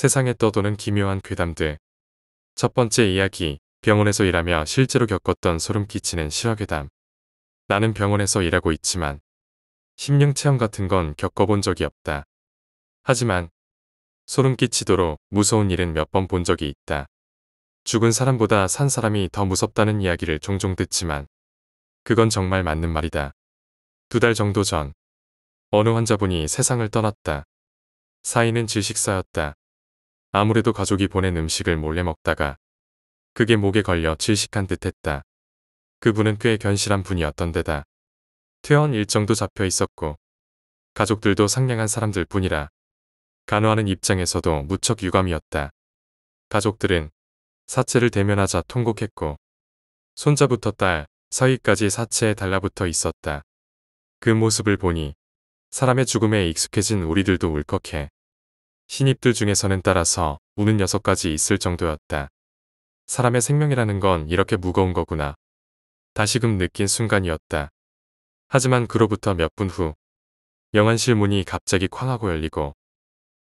세상에 떠도는 기묘한 괴담들. 첫 번째 이야기, 병원에서 일하며 실제로 겪었던 소름 끼치는 실화괴담. 나는 병원에서 일하고 있지만 심령 체험 같은 건 겪어본 적이 없다. 하지만 소름 끼치도록 무서운 일은 몇 번 본 적이 있다. 죽은 사람보다 산 사람이 더 무섭다는 이야기를 종종 듣지만 그건 정말 맞는 말이다. 두 달 정도 전 어느 환자분이 세상을 떠났다. 사인은 질식사였다. 아무래도 가족이 보낸 음식을 몰래 먹다가 그게 목에 걸려 질식한 듯 했다. 그분은 꽤 견실한 분이었던 데다. 퇴원 일정도 잡혀 있었고 가족들도 상냥한 사람들 뿐이라 간호하는 입장에서도 무척 유감이었다. 가족들은 사체를 대면하자 통곡했고 손자부터 딸, 사위까지 사체에 달라붙어 있었다. 그 모습을 보니 사람의 죽음에 익숙해진 우리들도 울컥해 신입들 중에서는 따라서 우는 녀석까지 있을 정도였다. 사람의 생명이라는 건 이렇게 무거운 거구나. 다시금 느낀 순간이었다. 하지만 그로부터 몇 분 후 영안실 문이 갑자기 쾅 하고 열리고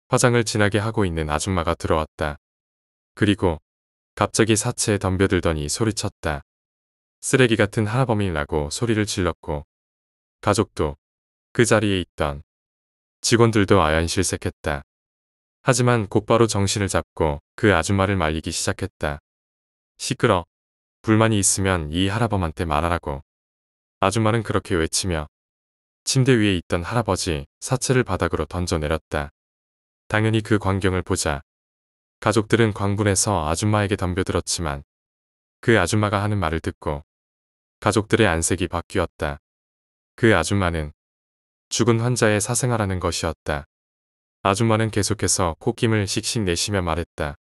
화장을 진하게 하고 있는 아줌마가 들어왔다. 그리고 갑자기 사체에 덤벼들더니 소리쳤다. 쓰레기 같은 하나범인이라고 소리를 질렀고 가족도 그 자리에 있던 직원들도 아연실색했다. 하지만 곧바로 정신을 잡고 그 아줌마를 말리기 시작했다. 시끄러. 불만이 있으면 이 할아범한테 말하라고. 아줌마는 그렇게 외치며 침대 위에 있던 할아버지 사체를 바닥으로 던져내렸다. 당연히 그 광경을 보자. 가족들은 광분해서 아줌마에게 덤벼들었지만 그 아줌마가 하는 말을 듣고 가족들의 안색이 바뀌었다. 그 아줌마는 죽은 환자의 사생아라는 것이었다. 아줌마는 계속해서 코김을 씩씩 내쉬며 말했다.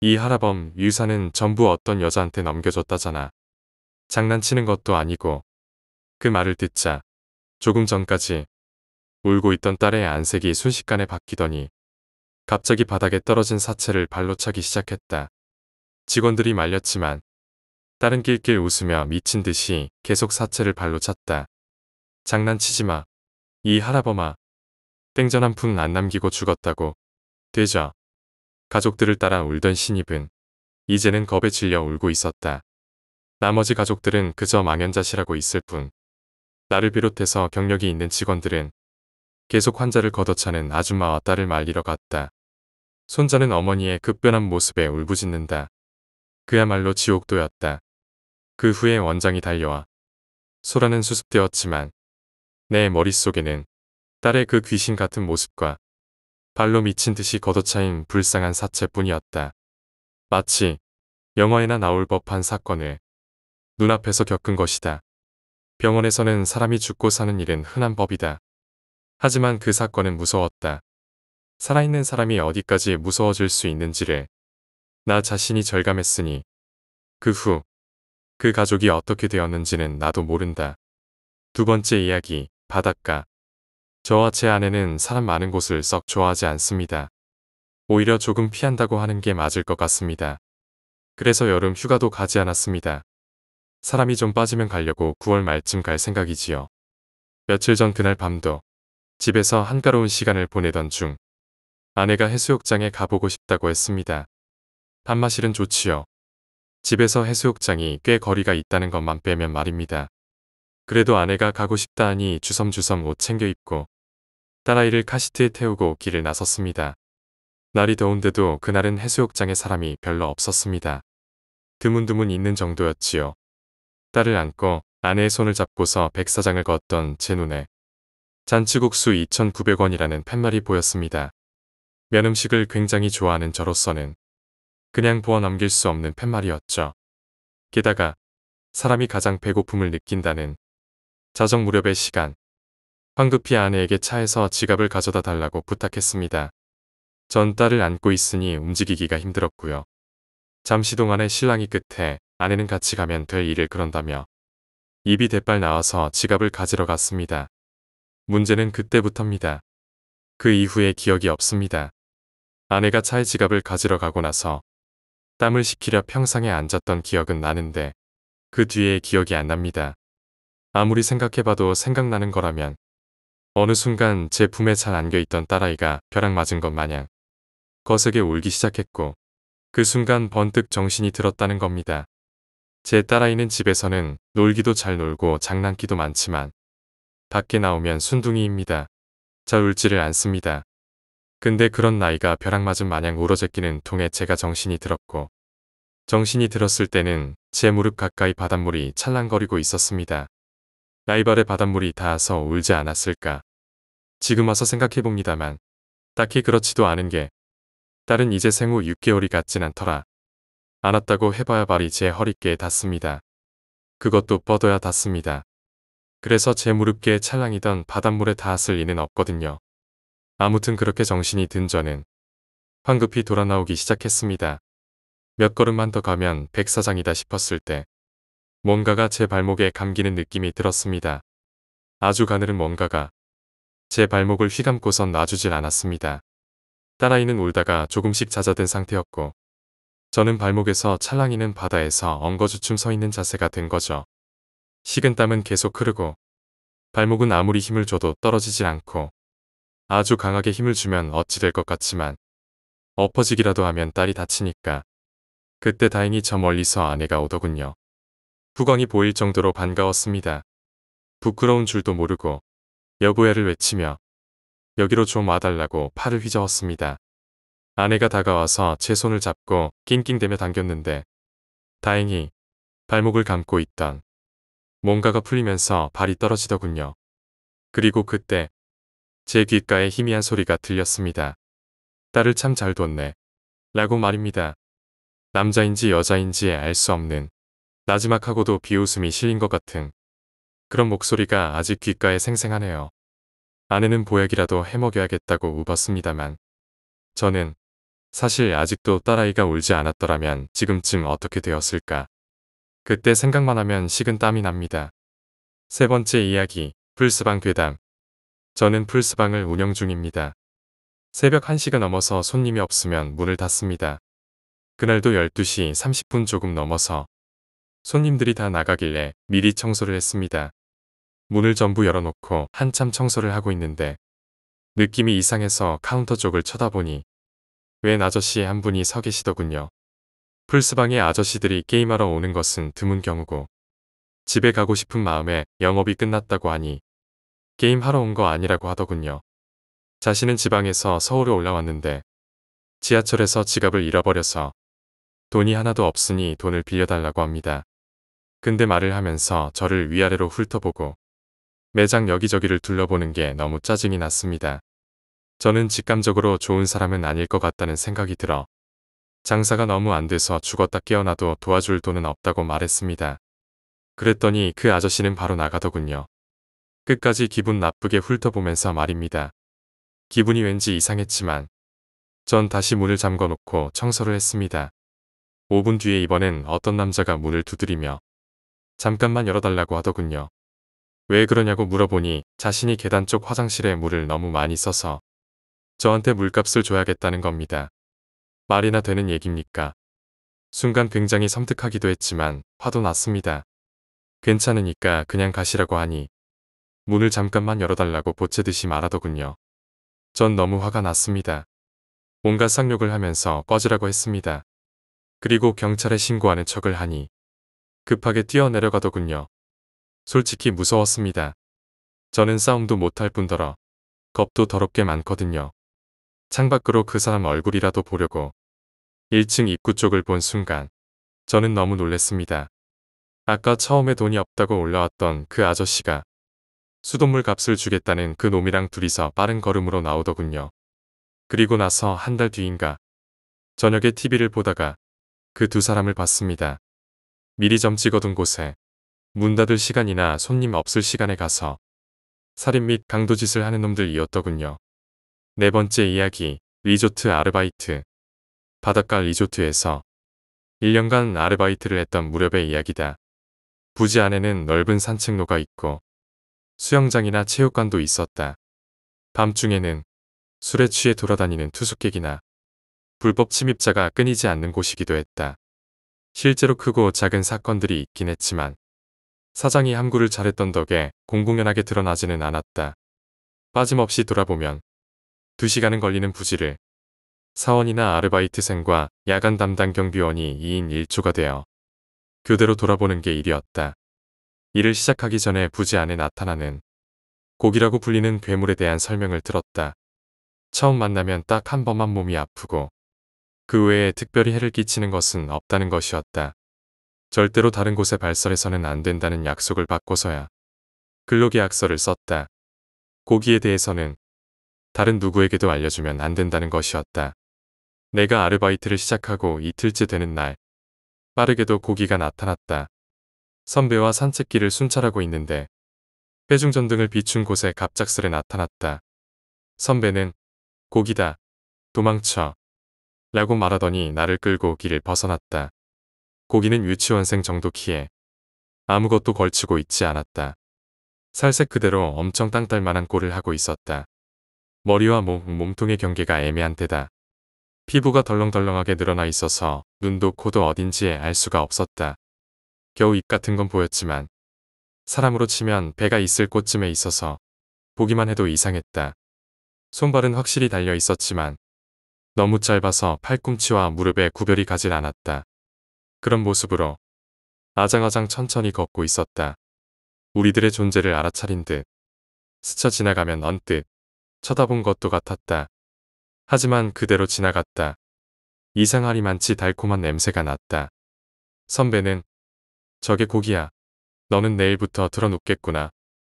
이 하라범 유산은 전부 어떤 여자한테 넘겨줬다잖아. 장난치는 것도 아니고. 그 말을 듣자 조금 전까지 울고 있던 딸의 안색이 순식간에 바뀌더니 갑자기 바닥에 떨어진 사체를 발로 차기 시작했다. 직원들이 말렸지만 딸은 낄낄 웃으며 미친 듯이 계속 사체를 발로 찼다. 장난치지 마. 이 하라범아. 땡전 한 푼 안 남기고 죽었다고. 되자 가족들을 따라 울던 신입은 이제는 겁에 질려 울고 있었다. 나머지 가족들은 그저 망연자실하고 있을 뿐. 나를 비롯해서 경력이 있는 직원들은 계속 환자를 걷어차는 아줌마와 딸을 말리러 갔다. 손자는 어머니의 급변한 모습에 울부짖는다. 그야말로 지옥도였다. 그 후에 원장이 달려와 소라는 수습되었지만 내 머릿속에는 딸의 그 귀신 같은 모습과 발로 미친 듯이 걷어차인 불쌍한 사체뿐이었다. 마치 영화에나 나올 법한 사건을 눈앞에서 겪은 것이다. 병원에서는 사람이 죽고 사는 일은 흔한 법이다. 하지만 그 사건은 무서웠다. 살아있는 사람이 어디까지 무서워질 수 있는지를 나 자신이 절감했으니 그 후그 그 가족이 어떻게 되었는지는 나도 모른다. 두 번째 이야기 바닷가 저와 제 아내는 사람 많은 곳을 썩 좋아하지 않습니다. 오히려 조금 피한다고 하는 게 맞을 것 같습니다. 그래서 여름 휴가도 가지 않았습니다. 사람이 좀 빠지면 가려고 9월 말쯤 갈 생각이지요. 며칠 전 그날 밤도 집에서 한가로운 시간을 보내던 중 아내가 해수욕장에 가보고 싶다고 했습니다. 밥마실은 좋지요. 집에서 해수욕장이 꽤 거리가 있다는 것만 빼면 말입니다. 그래도 아내가 가고 싶다 하니 주섬주섬 옷 챙겨 입고 딸아이를 카시트에 태우고 길을 나섰습니다. 날이 더운데도 그날은 해수욕장에 사람이 별로 없었습니다. 드문드문 있는 정도였지요. 딸을 안고 아내의 손을 잡고서 백사장을 걷던 제 눈에 잔치국수 2,900원이라는 팻말이 보였습니다. 면음식을 굉장히 좋아하는 저로서는 그냥 보어 넘길 수 없는 팻말이었죠. 게다가 사람이 가장 배고픔을 느낀다는 자정 무렵의 시간. 황급히 아내에게 차에서 지갑을 가져다 달라고 부탁했습니다. 전 딸을 안고 있으니 움직이기가 힘들었고요. 잠시 동안의 실랑이 끝에 아내는 같이 가면 될 일을 그런다며 입이 대빨 나와서 지갑을 가지러 갔습니다. 문제는 그때부터입니다. 그 이후에 기억이 없습니다. 아내가 차에 지갑을 가지러 가고 나서 땀을 식히려 평상에 앉았던 기억은 나는데 그 뒤에 기억이 안 납니다. 아무리 생각해봐도 생각나는 거라면 어느 순간 제 품에 잘 안겨있던 딸아이가 벼락 맞은 것 마냥 거세게 울기 시작했고 그 순간 번뜩 정신이 들었다는 겁니다. 제 딸아이는 집에서는 놀기도 잘 놀고 장난기도 많지만 밖에 나오면 순둥이입니다. 잘 울지를 않습니다. 근데 그런 나이가 벼락 맞은 마냥 울어제끼는 통에 제가 정신이 들었고 정신이 들었을 때는 제 무릎 가까이 바닷물이 찰랑거리고 있었습니다. 라이발의 바닷물이 닿아서 울지 않았을까. 지금 와서 생각해봅니다만 딱히 그렇지도 않은 게 딸은 이제 생후 6개월이 같진 않더라. 안았다고 해봐야 발이 제 허리께에 닿습니다. 그것도 뻗어야 닿습니다. 그래서 제무릎께 찰랑이던 바닷물에 닿았을 리는 없거든요. 아무튼 그렇게 정신이 든 저는 황급히 돌아나오기 시작했습니다. 몇 걸음만 더 가면 백사장이다 싶었을 때 뭔가가 제 발목에 감기는 느낌이 들었습니다. 아주 가늘은 뭔가가 제 발목을 휘감고선 놔주질 않았습니다. 딸아이는 울다가 조금씩 잦아든 상태였고 저는 발목에서 찰랑이는 바다에서 엉거주춤 서 있는 자세가 된 거죠. 식은 땀은 계속 흐르고 발목은 아무리 힘을 줘도 떨어지질 않고 아주 강하게 힘을 주면 어찌 될 것 같지만 엎어지기라도 하면 딸이 다치니까 그때 다행히 저 멀리서 아내가 오더군요. 후광이 보일 정도로 반가웠습니다. 부끄러운 줄도 모르고 여보야를 외치며 여기로 좀 와달라고 팔을 휘저었습니다. 아내가 다가와서 제 손을 잡고 낑낑대며 당겼는데 다행히 발목을 감고 있던 뭔가가 풀리면서 발이 떨어지더군요. 그리고 그때 제 귓가에 희미한 소리가 들렸습니다. 딸을 참 잘 뒀네. 라고 말입니다. 남자인지 여자인지 알 수 없는 나지막하고도 비웃음이 실인 것 같은 그런 목소리가 아직 귓가에 생생하네요. 아내는 보약이라도 해먹여야겠다고 우었습니다만 저는 사실 아직도 딸아이가 울지 않았더라면 지금쯤 어떻게 되었을까. 그때 생각만 하면 식은 땀이 납니다. 세 번째 이야기, 풀스방 괴담. 저는 풀스방을 운영 중입니다. 새벽 1시가 넘어서 손님이 없으면 문을 닫습니다. 그날도 12시 30분 조금 넘어서 손님들이 다 나가길래 미리 청소를 했습니다. 문을 전부 열어놓고 한참 청소를 하고 있는데 느낌이 이상해서 카운터 쪽을 쳐다보니 웬 아저씨 한 분이 서 계시더군요. 풀스방에 아저씨들이 게임하러 오는 것은 드문 경우고 집에 가고 싶은 마음에 영업이 끝났다고 하니 게임하러 온 거 아니라고 하더군요. 자신은 지방에서 서울에 올라왔는데 지하철에서 지갑을 잃어버려서 돈이 하나도 없으니 돈을 빌려달라고 합니다. 근데 말을 하면서 저를 위아래로 훑어보고 매장 여기저기를 둘러보는 게 너무 짜증이 났습니다. 저는 직감적으로 좋은 사람은 아닐 것 같다는 생각이 들어 장사가 너무 안 돼서 죽었다 깨어나도 도와줄 돈은 없다고 말했습니다. 그랬더니 그 아저씨는 바로 나가더군요. 끝까지 기분 나쁘게 훑어보면서 말입니다. 기분이 왠지 이상했지만 전 다시 문을 잠궈 놓고 청소를 했습니다. 5분 뒤에 이번엔 어떤 남자가 문을 두드리며 잠깐만 열어달라고 하더군요. 왜 그러냐고 물어보니 자신이 계단 쪽 화장실에 물을 너무 많이 써서 저한테 물값을 줘야겠다는 겁니다. 말이나 되는 얘기입니까 순간 굉장히 섬뜩하기도 했지만 화도 났습니다. 괜찮으니까 그냥 가시라고 하니 문을 잠깐만 열어달라고 보채듯이 말하더군요. 전 너무 화가 났습니다. 온갖 쌍욕을 하면서 꺼지라고 했습니다. 그리고 경찰에 신고하는 척을 하니 급하게 뛰어내려가더군요. 솔직히 무서웠습니다. 저는 싸움도 못할 뿐더러 겁도 더럽게 많거든요. 창밖으로 그 사람 얼굴이라도 보려고 1층 입구 쪽을 본 순간 저는 너무 놀랬습니다 아까 처음에 돈이 없다고 올라왔던 그 아저씨가 수돗물 값을 주겠다는 그 놈이랑 둘이서 빠른 걸음으로 나오더군요. 그리고 나서 한 달 뒤인가 저녁에 TV를 보다가 그 두 사람을 봤습니다. 미리 점 찍어둔 곳에 문 닫을 시간이나 손님 없을 시간에 가서 살인 및 강도짓을 하는 놈들이었더군요. 네 번째 이야기, 리조트 아르바이트. 바닷가 리조트에서 1년간 아르바이트를 했던 무렵의 이야기다. 부지 안에는 넓은 산책로가 있고 수영장이나 체육관도 있었다. 밤중에는 술에 취해 돌아다니는 투숙객이나 불법 침입자가 끊이지 않는 곳이기도 했다. 실제로 크고 작은 사건들이 있긴 했지만 사장이 함구를 잘했던 덕에 공공연하게 드러나지는 않았다. 빠짐없이 돌아보면 두시간은 걸리는 부지를 사원이나 아르바이트생과 야간 담당 경비원이 2인 1조가 되어 교대로 돌아보는 게 일이었다. 일을 시작하기 전에 부지 안에 나타나는 고기라고 불리는 괴물에 대한 설명을 들었다. 처음 만나면 딱 한 번만 몸이 아프고 그 외에 특별히 해를 끼치는 것은 없다는 것이었다. 절대로 다른 곳에 발설해서는 안 된다는 약속을 받고서야 근로계약서를 썼다. 고기에 대해서는 다른 누구에게도 알려주면 안 된다는 것이었다. 내가 아르바이트를 시작하고 이틀째 되는 날 빠르게도 고기가 나타났다. 선배와 산책길을 순찰하고 있는데 회중전등을 비춘 곳에 갑작스레 나타났다. 선배는 고기다. 도망쳐. 라고 말하더니 나를 끌고 길을 벗어났다. 고기는 유치원생 정도 키에 아무것도 걸치고 있지 않았다. 살색 그대로 엄청 땅딸만한 꼴을 하고 있었다. 머리와 몸, 몸통의 경계가 애매한 데다. 피부가 덜렁덜렁하게 늘어나 있어서 눈도 코도 어딘지알 수가 없었다. 겨우 입 같은 건 보였지만 사람으로 치면 배가 있을 곳쯤에 있어서 보기만 해도 이상했다. 손발은 확실히 달려 있었지만 너무 짧아서 팔꿈치와 무릎에 구별이 가질 않았다. 그런 모습으로 아장아장 천천히 걷고 있었다. 우리들의 존재를 알아차린 듯 스쳐 지나가면 언뜻 쳐다본 것도 같았다. 하지만 그대로 지나갔다. 이상하리만치 달콤한 냄새가 났다. 선배는 저게 고기야. 너는 내일부터 들어눕겠구나.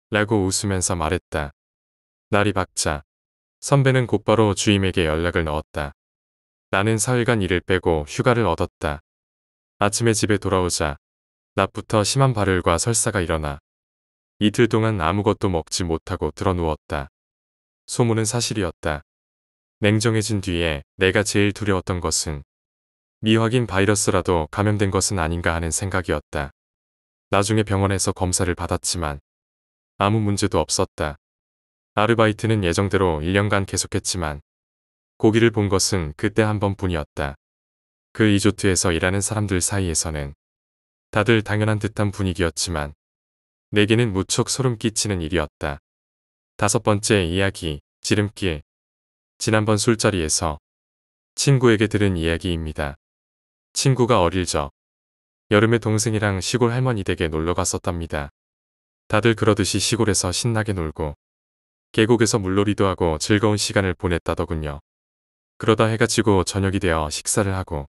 라고 웃으면서 말했다. 날이 밝자 선배는 곧바로 주임에게 연락을 넣었다. 나는 사흘간 일을 빼고 휴가를 얻었다. 아침에 집에 돌아오자 낮부터 심한 발열과 설사가 일어나 이틀 동안 아무것도 먹지 못하고 드러누웠다. 소문은 사실이었다. 냉정해진 뒤에 내가 제일 두려웠던 것은 미확인 바이러스라도 감염된 것은 아닌가 하는 생각이었다. 나중에 병원에서 검사를 받았지만 아무 문제도 없었다. 아르바이트는 예정대로 1년간 계속했지만 고기를 본 것은 그때 한 번뿐이었다. 그 이조트에서 일하는 사람들 사이에서는 다들 당연한 듯한 분위기였지만 내게는 무척 소름 끼치는 일이었다. 다섯 번째 이야기, 지름길. 지난번 술자리에서 친구에게 들은 이야기입니다. 친구가 어릴 적 여름에 동생이랑 시골 할머니 댁에 놀러 갔었답니다. 다들 그러듯이 시골에서 신나게 놀고 계곡에서 물놀이도 하고 즐거운 시간을 보냈다더군요. 그러다 해가 지고 저녁이 되어 식사를 하고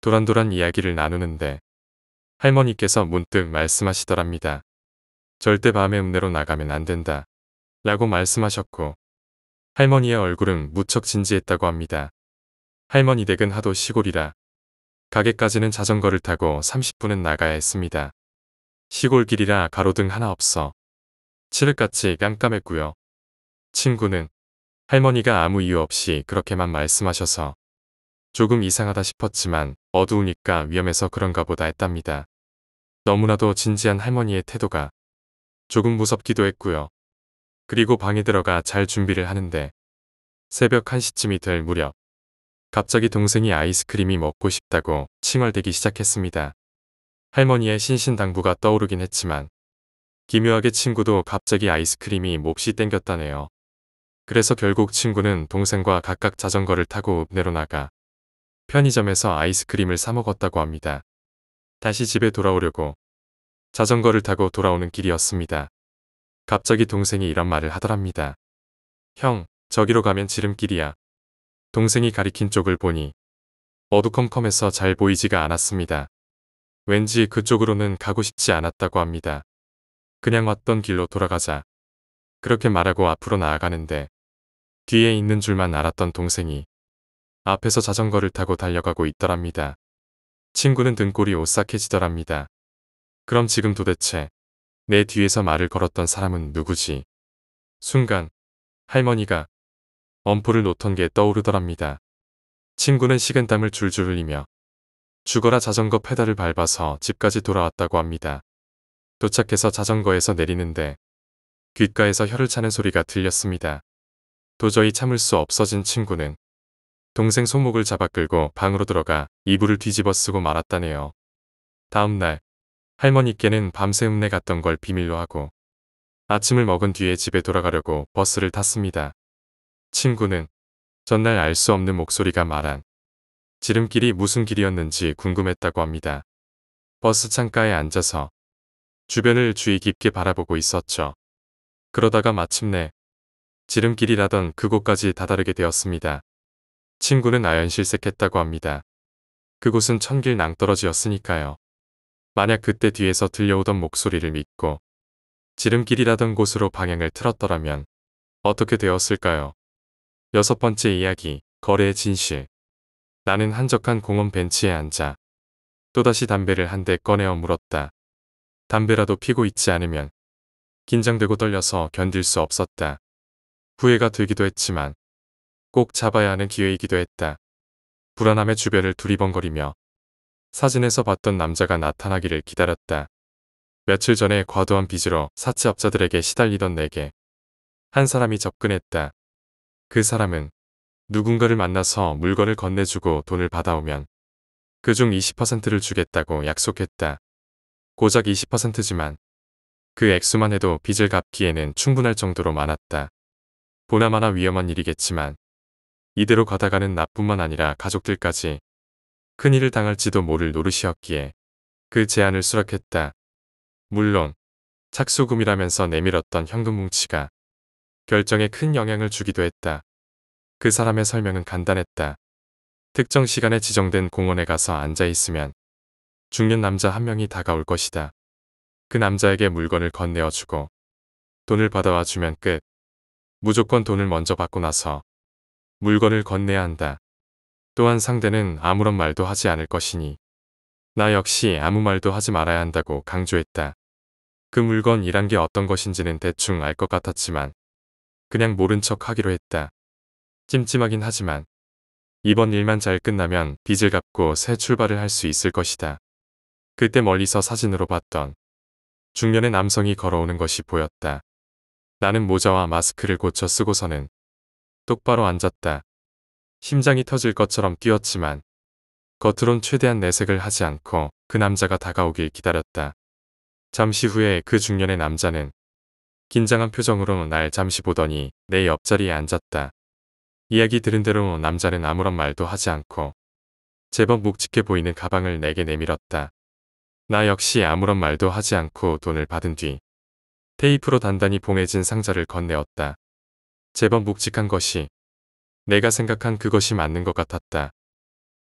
도란도란 이야기를 나누는데 할머니께서 문득 말씀하시더랍니다. 절대 밤에 읍내로 나가면 안 된다. 라고 말씀하셨고 할머니의 얼굴은 무척 진지했다고 합니다. 할머니 댁은 하도 시골이라 가게까지는 자전거를 타고 30분은 나가야 했습니다. 시골길이라 가로등 하나 없어 칠흑같이 깜깜했고요. 친구는 할머니가 아무 이유 없이 그렇게만 말씀하셔서 조금 이상하다 싶었지만 어두우니까 위험해서 그런가 보다 했답니다. 너무나도 진지한 할머니의 태도가 조금 무섭기도 했고요. 그리고 방에 들어가 잘 준비를 하는데 새벽 1시쯤이 될 무렵 갑자기 동생이 아이스크림이 먹고 싶다고 칭얼대기 시작했습니다. 할머니의 신신당부가 떠오르긴 했지만 기묘하게 친구도 갑자기 아이스크림이 몹시 땡겼다네요. 그래서 결국 친구는 동생과 각각 자전거를 타고 내로 나가 편의점에서 아이스크림을 사 먹었다고 합니다. 다시 집에 돌아오려고 자전거를 타고 돌아오는 길이었습니다. 갑자기 동생이 이런 말을 하더랍니다. 형, 저기로 가면 지름길이야. 동생이 가리킨 쪽을 보니 어두컴컴해서 잘 보이지가 않았습니다. 왠지 그쪽으로는 가고 싶지 않았다고 합니다. 그냥 왔던 길로 돌아가자. 그렇게 말하고 앞으로 나아가는데 뒤에 있는 줄만 알았던 동생이 앞에서 자전거를 타고 달려가고 있더랍니다. 친구는 등골이 오싹해지더랍니다. 그럼 지금 도대체 내 뒤에서 말을 걸었던 사람은 누구지? 순간 할머니가 엄포를 놓던 게 떠오르더랍니다. 친구는 식은땀을 줄줄 흘리며 죽어라 자전거 페달을 밟아서 집까지 돌아왔다고 합니다. 도착해서 자전거에서 내리는데 귓가에서 혀를 차는 소리가 들렸습니다. 도저히 참을 수 없어진 친구는 동생 손목을 잡아 끌고 방으로 들어가 이불을 뒤집어 쓰고 말았다네요. 다음날 할머니께는 밤새 읍내 갔던 걸 비밀로 하고 아침을 먹은 뒤에 집에 돌아가려고 버스를 탔습니다. 친구는 전날 알 수 없는 목소리가 말한 지름길이 무슨 길이었는지 궁금했다고 합니다. 버스 창가에 앉아서 주변을 주의 깊게 바라보고 있었죠. 그러다가 마침내 지름길이라던 그곳까지 다다르게 되었습니다. 친구는 아연실색했다고 합니다. 그곳은 천길 낭떠러지였으니까요. 만약 그때 뒤에서 들려오던 목소리를 믿고 지름길이라던 곳으로 방향을 틀었더라면 어떻게 되었을까요? 여섯 번째 이야기, 거래의 진실. 나는 한적한 공원 벤치에 앉아 또다시 담배를 한 대 꺼내어 물었다. 담배라도 피고 있지 않으면 긴장되고 떨려서 견딜 수 없었다. 후회가 되기도 했지만 꼭 잡아야 하는 기회이기도 했다. 불안함의 주변을 두리번거리며 사진에서 봤던 남자가 나타나기를 기다렸다. 며칠 전에 과도한 빚으로 사채업자들에게 시달리던 내게 한 사람이 접근했다. 그 사람은 누군가를 만나서 물건을 건네주고 돈을 받아오면 그 중 20%를 주겠다고 약속했다. 고작 20%지만 그 액수만 해도 빚을 갚기에는 충분할 정도로 많았다. 보나마나 위험한 일이겠지만 이대로 가다가는 나뿐만 아니라 가족들까지 큰일을 당할지도 모를 노릇이었기에 그 제안을 수락했다. 물론 착수금이라면서 내밀었던 현금 뭉치가 결정에 큰 영향을 주기도 했다. 그 사람의 설명은 간단했다. 특정 시간에 지정된 공원에 가서 앉아 있으면 중년 남자 한 명이 다가올 것이다. 그 남자에게 물건을 건네어 주고 돈을 받아와 주면 끝. 무조건 돈을 먼저 받고 나서 물건을 건네야 한다. 또한 상대는 아무런 말도 하지 않을 것이니 나 역시 아무 말도 하지 말아야 한다고 강조했다. 그 물건이란 게 어떤 것인지는 대충 알 것 같았지만 그냥 모른 척 하기로 했다. 찜찜하긴 하지만 이번 일만 잘 끝나면 빚을 갚고 새 출발을 할 수 있을 것이다. 그때 멀리서 사진으로 봤던 중년의 남성이 걸어오는 것이 보였다. 나는 모자와 마스크를 고쳐 쓰고서는 똑바로 앉았다. 심장이 터질 것처럼 뛰었지만 겉으론 최대한 내색을 하지 않고 그 남자가 다가오길 기다렸다. 잠시 후에 그 중년의 남자는 긴장한 표정으로 날 잠시 보더니 내 옆자리에 앉았다. 이야기 들은 대로 남자는 아무런 말도 하지 않고 제법 묵직해 보이는 가방을 내게 내밀었다. 나 역시 아무런 말도 하지 않고 돈을 받은 뒤 테이프로 단단히 봉해진 상자를 건네었다. 제법 묵직한 것이 내가 생각한 그것이 맞는 것 같았다.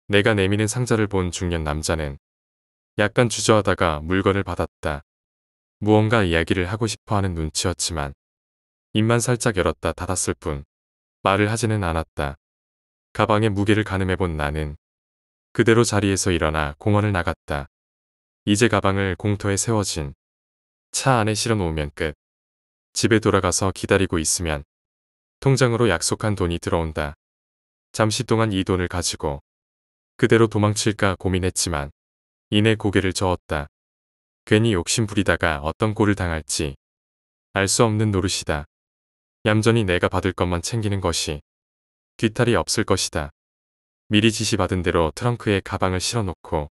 내가 내미는 상자를 본 중년 남자는 약간 주저하다가 물건을 받았다. 무언가 이야기를 하고 싶어하는 눈치였지만 입만 살짝 열었다 닫았을 뿐 말을 하지는 않았다. 가방에 무게를 가늠해본 나는 그대로 자리에서 일어나 공원을 나갔다. 이제 가방을 공터에 세워진 차 안에 실어 놓으면 끝. 집에 돌아가서 기다리고 있으면 통장으로 약속한 돈이 들어온다. 잠시 동안 이 돈을 가지고 그대로 도망칠까 고민했지만 이내 고개를 저었다. 괜히 욕심 부리다가 어떤 꼴을 당할지 알 수 없는 노릇이다. 얌전히 내가 받을 것만 챙기는 것이 뒤탈이 없을 것이다. 미리 지시받은 대로 트렁크에 가방을 실어놓고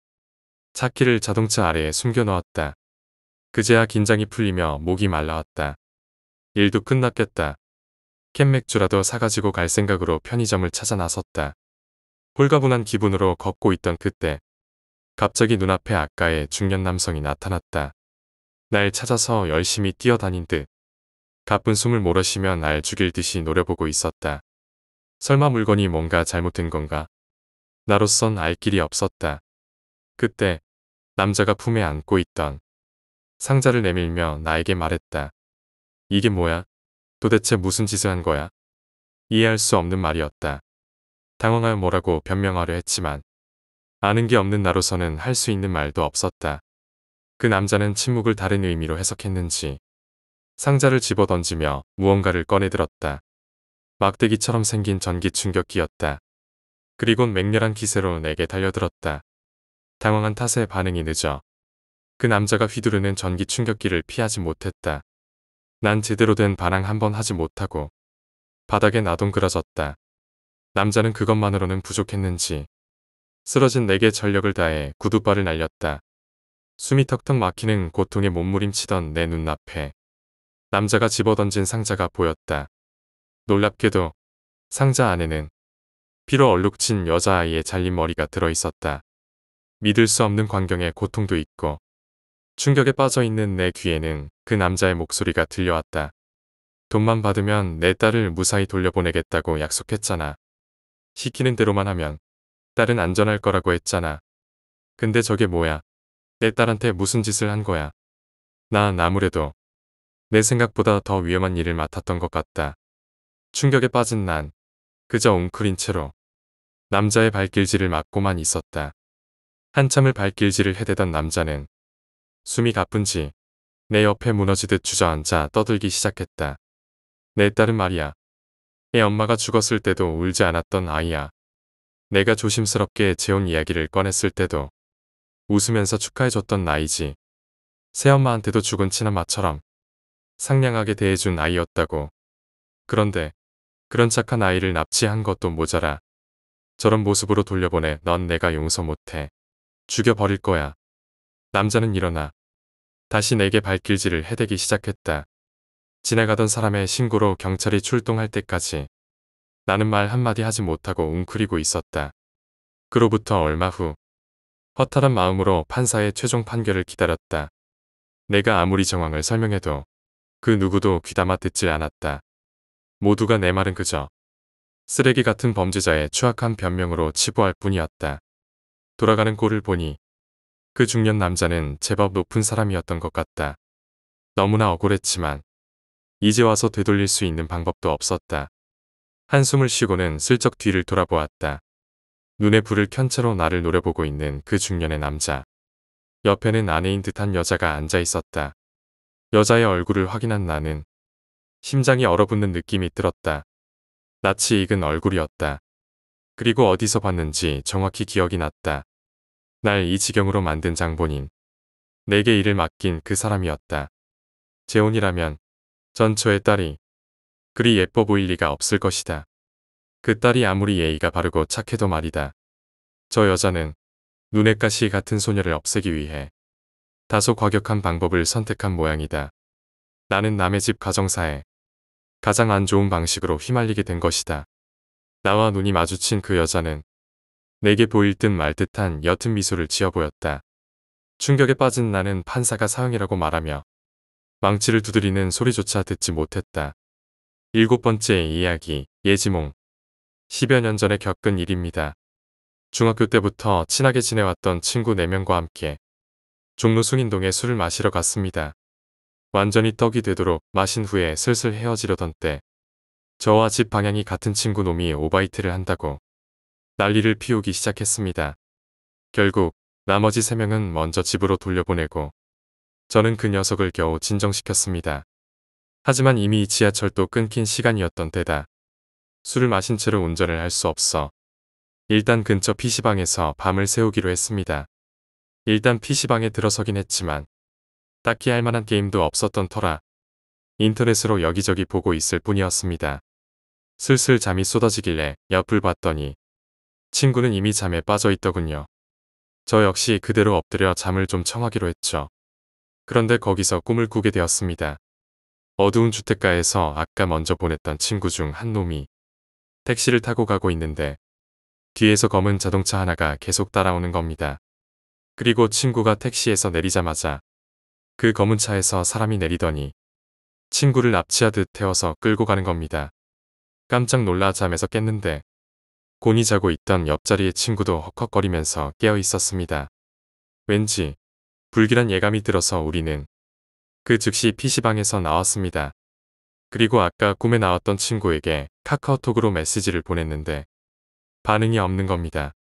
차키를 자동차 아래에 숨겨놓았다. 그제야 긴장이 풀리며 목이 말라왔다. 일도 끝났겠다. 캔 맥주라도 사가지고 갈 생각으로 편의점을 찾아 나섰다. 홀가분한 기분으로 걷고 있던 그때 갑자기 눈앞에 아까의 중년 남성이 나타났다. 날 찾아서 열심히 뛰어다닌 듯 가쁜 숨을 몰아쉬며 날 죽일 듯이 노려보고 있었다. 설마 물건이 뭔가 잘못된 건가? 나로선 알 길이 없었다. 그때 남자가 품에 안고 있던 상자를 내밀며 나에게 말했다. 이게 뭐야? 도대체 무슨 짓을 한 거야? 이해할 수 없는 말이었다. 당황하여 뭐라고 변명하려 했지만 아는 게 없는 나로서는 할 수 있는 말도 없었다. 그 남자는 침묵을 다른 의미로 해석했는지 상자를 집어 던지며 무언가를 꺼내들었다. 막대기처럼 생긴 전기 충격기였다. 그리곤 맹렬한 기세로 내게 달려들었다. 당황한 탓에 반응이 늦어 그 남자가 휘두르는 전기 충격기를 피하지 못했다. 난 제대로 된 반항 한 번 하지 못하고 바닥에 나동그라졌다. 남자는 그것만으로는 부족했는지 쓰러진 내게 전력을 다해 구두발을 날렸다. 숨이 턱턱 막히는 고통에 몸무림치던내 눈앞에 남자가 집어던진 상자가 보였다. 놀랍게도 상자 안에는 피로 얼룩진 여자아이의 잘린 머리가 들어있었다. 믿을 수 없는 광경에 고통도 있고 충격에 빠져 있는 내 귀에는 그 남자의 목소리가 들려왔다. 돈만 받으면 내 딸을 무사히 돌려보내겠다고 약속했잖아. 시키는 대로만 하면 딸은 안전할 거라고 했잖아. 근데 저게 뭐야? 내 딸한테 무슨 짓을 한 거야? 난 아무래도 내 생각보다 더 위험한 일을 맡았던 것 같다. 충격에 빠진 난 그저 웅크린 채로 남자의 발길질을 막고만 있었다. 한참을 발길질을 해대던 남자는 숨이 가쁜지 내 옆에 무너지듯 주저앉아 떠들기 시작했다. 내 딸은 말이야. 애 엄마가 죽었을 때도 울지 않았던 아이야. 내가 조심스럽게 재혼 이야기를 꺼냈을 때도 웃으면서 축하해줬던 나이지. 새엄마한테도 죽은 친엄마처럼 상냥하게 대해준 아이였다고. 그런데 그런 착한 아이를 납치한 것도 모자라. 저런 모습으로 돌려보내 넌 내가 용서 못해. 죽여버릴 거야. 남자는 일어나 다시 내게 발길질을 해대기 시작했다. 지나가던 사람의 신고로 경찰이 출동할 때까지 나는 말 한마디 하지 못하고 웅크리고 있었다. 그로부터 얼마 후 허탈한 마음으로 판사의 최종 판결을 기다렸다. 내가 아무리 정황을 설명해도 그 누구도 귀담아 듣질 않았다. 모두가 내 말은 그저 쓰레기 같은 범죄자의 추악한 변명으로 치부할 뿐이었다. 돌아가는 꼴을 보니 그 중년 남자는 제법 높은 사람이었던 것 같다. 너무나 억울했지만 이제 와서 되돌릴 수 있는 방법도 없었다. 한숨을 쉬고는 슬쩍 뒤를 돌아보았다. 눈에 불을 켠 채로 나를 노려보고 있는 그 중년의 남자. 옆에는 아내인 듯한 여자가 앉아 있었다. 여자의 얼굴을 확인한 나는 심장이 얼어붙는 느낌이 들었다. 낯이 익은 얼굴이었다. 그리고 어디서 봤는지 정확히 기억이 났다. 날이 지경으로 만든 장본인. 내게 일을 맡긴 그 사람이었다. 재혼이라면 전처의 딸이 그리 예뻐 보일 리가 없을 것이다. 그 딸이 아무리 예의가 바르고 착해도 말이다. 저 여자는 눈엣 가시 같은 소녀를 없애기 위해 다소 과격한 방법을 선택한 모양이다. 나는 남의 집 가정사에 가장 안 좋은 방식으로 휘말리게 된 것이다. 나와 눈이 마주친 그 여자는 내게 보일 듯 말 듯한 옅은 미소를 지어 보였다. 충격에 빠진 나는 판사가 사형이라고 말하며 망치를 두드리는 소리조차 듣지 못했다. 일곱 번째 이야기, 예지몽. 10여 년 전에 겪은 일입니다. 중학교 때부터 친하게 지내왔던 친구 4명과 함께 종로 숭인동에 술을 마시러 갔습니다. 완전히 떡이 되도록 마신 후에 슬슬 헤어지려던 때 저와 집 방향이 같은 친구 놈이 오바이트를 한다고 난리를 피우기 시작했습니다. 결국 나머지 3명은 먼저 집으로 돌려보내고 저는 그 녀석을 겨우 진정시켰습니다. 하지만 이미 지하철도 끊긴 시간이었던 때다 술을 마신 채로 운전을 할 수 없어 일단 근처 PC방에서 밤을 새우기로 했습니다. 일단 PC방에 들어서긴 했지만 딱히 할 만한 게임도 없었던 터라 인터넷으로 여기저기 보고 있을 뿐이었습니다. 슬슬 잠이 쏟아지길래 옆을 봤더니 친구는 이미 잠에 빠져 있더군요. 저 역시 그대로 엎드려 잠을 좀 청하기로 했죠. 그런데 거기서 꿈을 꾸게 되었습니다. 어두운 주택가에서 아까 먼저 보냈던 친구 중 한 놈이 택시를 타고 가고 있는데 뒤에서 검은 자동차 하나가 계속 따라오는 겁니다. 그리고 친구가 택시에서 내리자마자 그 검은 차에서 사람이 내리더니 친구를 납치하듯 태워서 끌고 가는 겁니다. 깜짝 놀라 잠에서 깼는데 곤이 자고 있던 옆자리의 친구도 헉헉거리면서 깨어 있었습니다. 왠지 불길한 예감이 들어서 우리는 그 즉시 PC방에서 나왔습니다. 그리고 아까 꿈에 나왔던 친구에게 카카오톡으로 메시지를 보냈는데 반응이 없는 겁니다.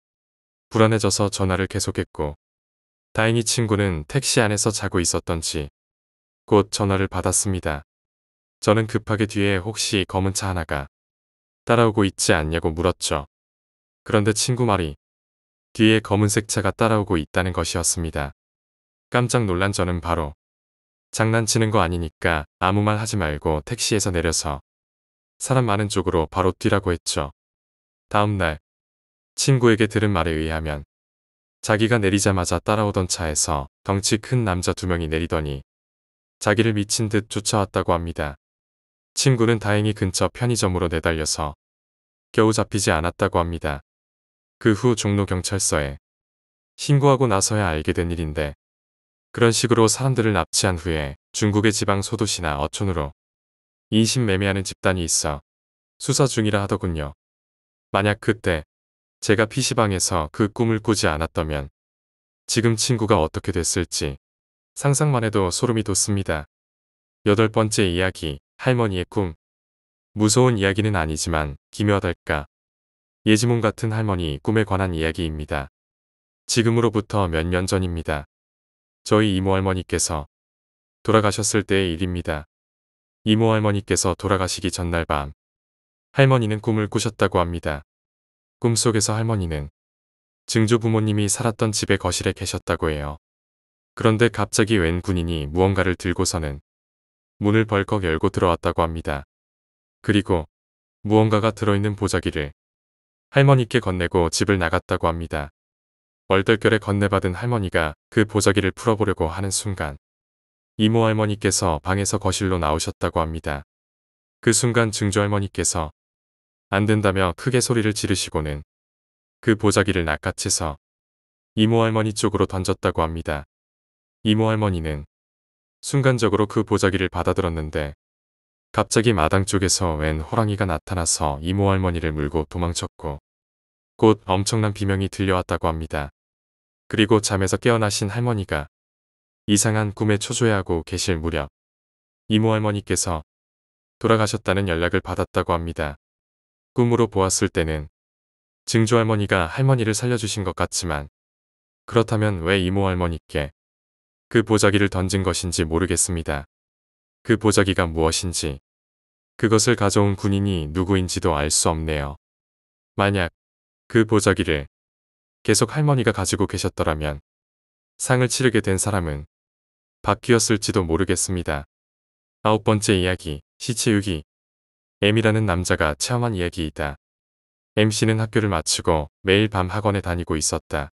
불안해져서 전화를 계속했고 다행히 친구는 택시 안에서 자고 있었던지 곧 전화를 받았습니다. 저는 급하게 뒤에 혹시 검은 차 하나가 따라오고 있지 않냐고 물었죠. 그런데 친구 말이 뒤에 검은색 차가 따라오고 있다는 것이었습니다. 깜짝 놀란 저는 바로 장난치는 거 아니니까 아무 말 하지 말고 택시에서 내려서 사람 많은 쪽으로 바로 뛰라고 했죠. 다음날 친구에게 들은 말에 의하면 자기가 내리자마자 따라오던 차에서 덩치 큰 남자 두 명이 내리더니 자기를 미친 듯 쫓아왔다고 합니다. 친구는 다행히 근처 편의점으로 내달려서 겨우 잡히지 않았다고 합니다. 그후 종로경찰서에 신고하고 나서야 알게 된 일인데 그런 식으로 사람들을 납치한 후에 중국의 지방 소도시나 어촌으로 인신 매매하는 집단이 있어 수사 중이라 하더군요. 만약 그때 제가 PC방에서 그 꿈을 꾸지 않았다면 지금 친구가 어떻게 됐을지 상상만 해도 소름이 돋습니다. 여덟 번째 이야기, 할머니의 꿈. 무서운 이야기는 아니지만 기묘하달까. 예지몽 같은 할머니 꿈에 관한 이야기입니다. 지금으로부터 몇 년 전입니다. 저희 이모 할머니께서 돌아가셨을 때의 일입니다. 이모 할머니께서 돌아가시기 전날 밤 할머니는 꿈을 꾸셨다고 합니다. 꿈속에서 할머니는 증조 부모님이 살았던 집의 거실에 계셨다고 해요. 그런데 갑자기 웬 군인이 무언가를 들고서는 문을 벌컥 열고 들어왔다고 합니다. 그리고 무언가가 들어있는 보자기를 할머니께 건네고 집을 나갔다고 합니다. 얼떨결에 건네받은 할머니가 그 보자기를 풀어보려고 하는 순간 이모 할머니께서 방에서 거실로 나오셨다고 합니다. 그 순간 증조 할머니께서 안 된다며 크게 소리를 지르시고는 그 보자기를 낚아채서 이모 할머니 쪽으로 던졌다고 합니다. 이모 할머니는 순간적으로 그 보자기를 받아들었는데 갑자기 마당 쪽에서 웬 호랑이가 나타나서 이모 할머니를 물고 도망쳤고 곧 엄청난 비명이 들려왔다고 합니다. 그리고 잠에서 깨어나신 할머니가 이상한 꿈에 초조해하고 계실 무렵 이모 할머니께서 돌아가셨다는 연락을 받았다고 합니다. 꿈으로 보았을 때는 증조 할머니가 할머니를 살려주신 것 같지만 그렇다면 왜 이모 할머니께 그 보자기를 던진 것인지 모르겠습니다. 그 보자기가 무엇인지 그것을 가져온 군인이 누구인지도 알 수 없네요. 만약 그 보자기를 계속 할머니가 가지고 계셨더라면 상을 치르게 된 사람은 바뀌었을지도 모르겠습니다. 아홉 번째 이야기, 시체유기. M이라는 남자가 체험한 이야기이다. m c 는 학교를 마치고 매일 밤 학원에 다니고 있었다.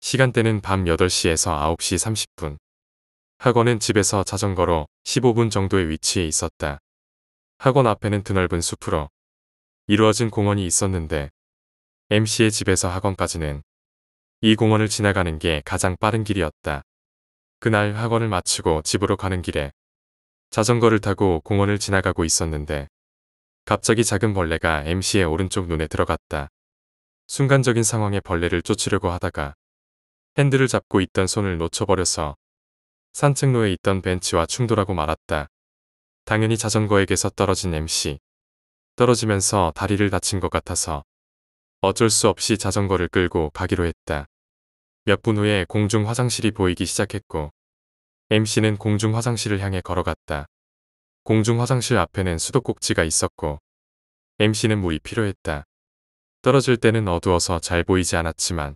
시간대는 밤 8시에서 9시 30분. 학원은 집에서 자전거로 15분 정도의 위치에 있었다. 학원 앞에는 드넓은 숲으로 이루어진 공원이 있었는데 MC의 집에서 학원까지는 이 공원을 지나가는 게 가장 빠른 길이었다. 그날 학원을 마치고 집으로 가는 길에 자전거를 타고 공원을 지나가고 있었는데 갑자기 작은 벌레가 MC의 오른쪽 눈에 들어갔다. 순간적인 상황에 벌레를 쫓으려고 하다가 핸들을 잡고 있던 손을 놓쳐버려서 산책로에 있던 벤치와 충돌하고 말았다. 당연히 자전거에게서 떨어진 MC. 떨어지면서 다리를 다친 것 같아서 어쩔 수 없이 자전거를 끌고 가기로 했다. 몇 분 후에 공중 화장실이 보이기 시작했고 MC는 공중 화장실을 향해 걸어갔다. 공중 화장실 앞에는 수도꼭지가 있었고 MC는 물이 필요했다. 떨어질 때는 어두워서 잘 보이지 않았지만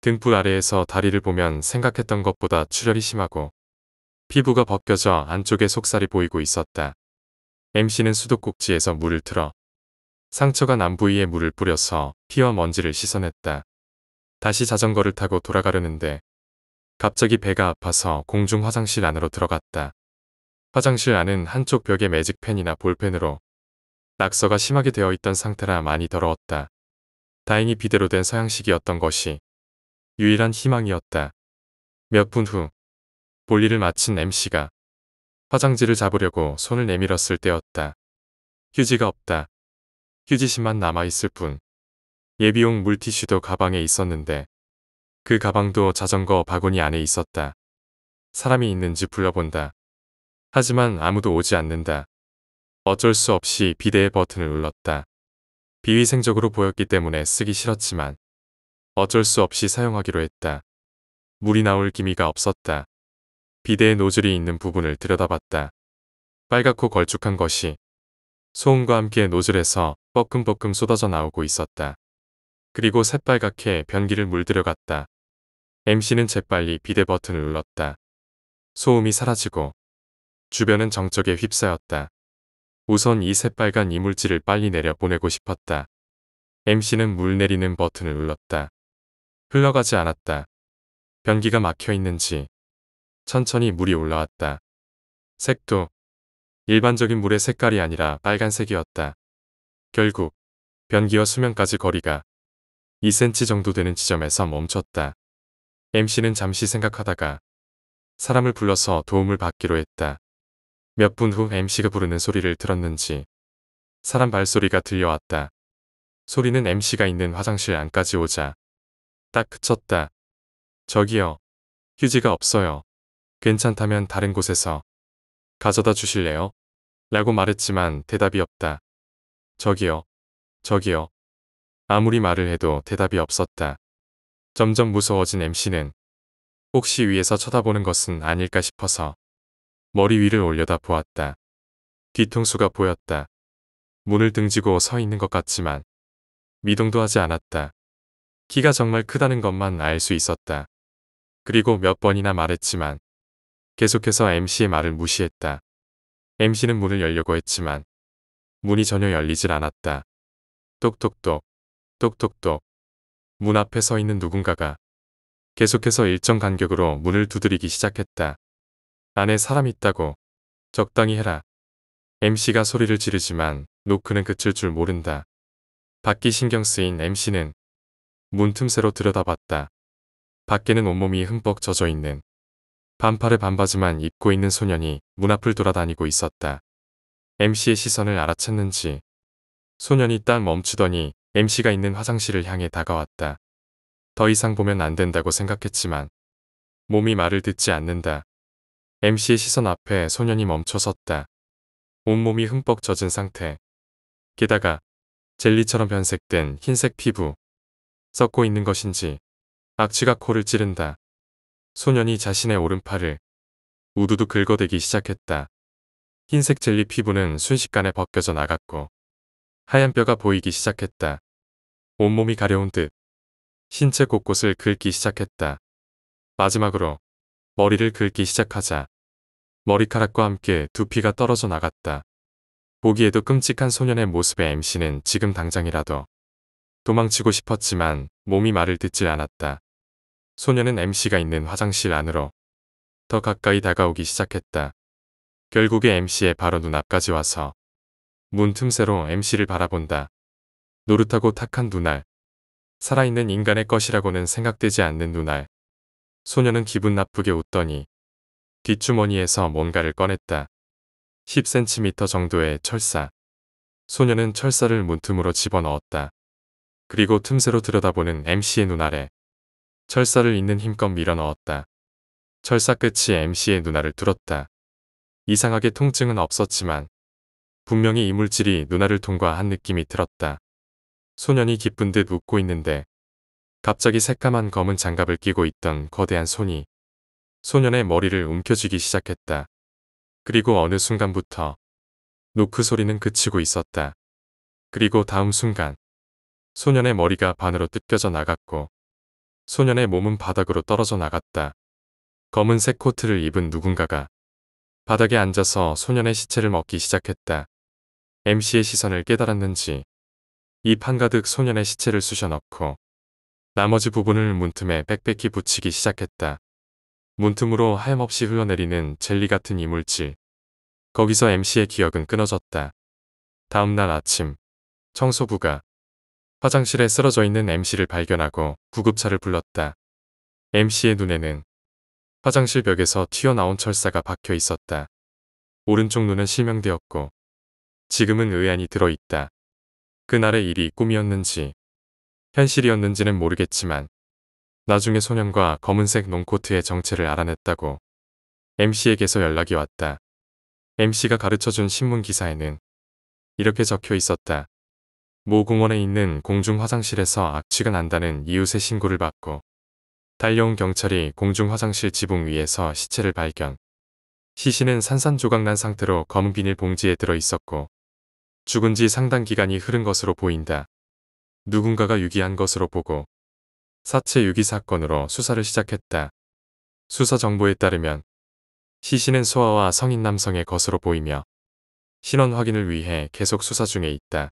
등불 아래에서 다리를 보면 생각했던 것보다 출혈이 심하고 피부가 벗겨져 안쪽에 속살이 보이고 있었다. MC는 수도꼭지에서 물을 틀어 상처가 난 부위에 물을 뿌려서 피어 먼지를 씻어냈다. 다시 자전거를 타고 돌아가려는데 갑자기 배가 아파서 공중 화장실 안으로 들어갔다. 화장실 안은 한쪽 벽에 매직펜이나 볼펜으로 낙서가 심하게 되어 있던 상태라 많이 더러웠다. 다행히 비대로 된 서양식이었던 것이 유일한 희망이었다. 몇 분 후 볼일을 마친 MC가 화장지를 잡으려고 손을 내밀었을 때였다. 휴지가 없다. 휴지심만 남아있을 뿐 예비용 물티슈도 가방에 있었는데 그 가방도 자전거 바구니 안에 있었다. 사람이 있는지 불러본다. 하지만 아무도 오지 않는다. 어쩔 수 없이 비대의 버튼을 눌렀다. 비위생적으로 보였기 때문에 쓰기 싫었지만 어쩔 수 없이 사용하기로 했다. 물이 나올 기미가 없었다. 비대의 노즐이 있는 부분을 들여다봤다. 빨갛고 걸쭉한 것이 소음과 함께 노즐에서 뻐끔뻐끔 쏟아져 나오고 있었다. 그리고 새빨갛게 변기를 물들여갔다. MC는 재빨리 비대 버튼을 눌렀다. 소음이 사라지고 주변은 정적에 휩싸였다. 우선 이 새빨간 이물질을 빨리 내려보내고 싶었다. MC는 물 내리는 버튼을 눌렀다. 흘러가지 않았다. 변기가 막혀 있는지 천천히 물이 올라왔다. 색도 일반적인 물의 색깔이 아니라 빨간색이었다. 결국 변기와 수면까지 거리가 2cm 정도 되는 지점에서 멈췄다. MC는 잠시 생각하다가 사람을 불러서 도움을 받기로 했다. 몇 분 후 MC가 부르는 소리를 들었는지 사람 발소리가 들려왔다. 소리는 MC가 있는 화장실 안까지 오자 딱 그쳤다. 저기요. 휴지가 없어요. 괜찮다면 다른 곳에서 가져다 주실래요? 라고 말했지만 대답이 없다. 저기요. 저기요. 아무리 말을 해도 대답이 없었다. 점점 무서워진 MC는 혹시 위에서 쳐다보는 것은 아닐까 싶어서 머리 위를 올려다 보았다. 뒤통수가 보였다. 문을 등지고 서 있는 것 같지만 미동도 하지 않았다. 키가 정말 크다는 것만 알 수 있었다. 그리고 몇 번이나 말했지만 계속해서 MC의 말을 무시했다. MC는 문을 열려고 했지만 문이 전혀 열리질 않았다. 똑똑똑, 똑똑똑. 문 앞에 서 있는 누군가가 계속해서 일정 간격으로 문을 두드리기 시작했다. 안에 사람 있다고. 적당히 해라. MC가 소리를 지르지만 노크는 그칠 줄 모른다. 밖이 신경 쓰인 MC는 문 틈새로 들여다봤다. 밖에는 온몸이 흠뻑 젖어 있는 반팔의 반바지만 입고 있는 소년이 문 앞을 돌아다니고 있었다. MC의 시선을 알아챘는지 소년이 딱 멈추더니 MC가 있는 화장실을 향해 다가왔다. 더 이상 보면 안 된다고 생각했지만 몸이 말을 듣지 않는다. MC의 시선 앞에 소년이 멈춰 섰다. 온몸이 흠뻑 젖은 상태. 게다가 젤리처럼 변색된 흰색 피부. 썩고 있는 것인지 악취가 코를 찌른다. 소년이 자신의 오른팔을 우두둑 긁어대기 시작했다. 흰색 젤리 피부는 순식간에 벗겨져 나갔고 하얀 뼈가 보이기 시작했다. 온몸이 가려운 듯 신체 곳곳을 긁기 시작했다. 마지막으로 머리를 긁기 시작하자 머리카락과 함께 두피가 떨어져 나갔다. 보기에도 끔찍한 소년의 모습에 MC는 지금 당장이라도 도망치고 싶었지만 몸이 말을 듣질 않았다. 소년은 MC가 있는 화장실 안으로 더 가까이 다가오기 시작했다. 결국에 MC의 바로 눈앞까지 와서 문틈새로 MC를 바라본다. 노릇하고 탁한 눈알. 살아있는 인간의 것이라고는 생각되지 않는 눈알. 소녀는 기분 나쁘게 웃더니 뒷주머니에서 뭔가를 꺼냈다. 10cm 정도의 철사. 소녀는 철사를 문틈으로 집어넣었다. 그리고 틈새로 들여다보는 MC의 눈알에 철사를 있는 힘껏 밀어넣었다. 철사 끝이 MC의 눈알을 뚫었다. 이상하게 통증은 없었지만 분명히 이물질이 누나를 통과한 느낌이 들었다. 소년이 기쁜 듯 웃고 있는데 갑자기 새까만 검은 장갑을 끼고 있던 거대한 손이 소년의 머리를 움켜쥐기 시작했다. 그리고 어느 순간부터 노크 소리는 그치고 있었다. 그리고 다음 순간 소년의 머리가 반으로 뜯겨져 나갔고 소년의 몸은 바닥으로 떨어져 나갔다. 검은색 코트를 입은 누군가가 바닥에 앉아서 소년의 시체를 먹기 시작했다. MC의 시선을 깨달았는지 이 판 가득 소년의 시체를 쑤셔넣고 나머지 부분을 문틈에 빽빽히 붙이기 시작했다. 문틈으로 하염없이 흘러내리는 젤리 같은 이물질. 거기서 MC의 기억은 끊어졌다. 다음날 아침 청소부가 화장실에 쓰러져 있는 MC를 발견하고 구급차를 불렀다. MC의 눈에는 화장실 벽에서 튀어나온 철사가 박혀 있었다. 오른쪽 눈은 실명되었고 지금은 의안이 들어있다. 그날의 일이 꿈이었는지 현실이었는지는 모르겠지만 나중에 소년과 검은색 농코트의 정체를 알아냈다고 MC에게서 연락이 왔다. MC가 가르쳐준 신문 기사에는 이렇게 적혀 있었다. 모 공원에 있는 공중 화장실에서 악취가 난다는 이웃의 신고를 받고 달려온 경찰이 공중 화장실 지붕 위에서 시체를 발견. 시신은 산산조각난 상태로 검은 비닐봉지에 들어 있었고 죽은 지 상당 기간이 흐른 것으로 보인다. 누군가가 유기한 것으로 보고 사체 유기 사건으로 수사를 시작했다. 수사 정보에 따르면 시신은 소아와 성인 남성의 것으로 보이며 신원 확인을 위해 계속 수사 중에 있다.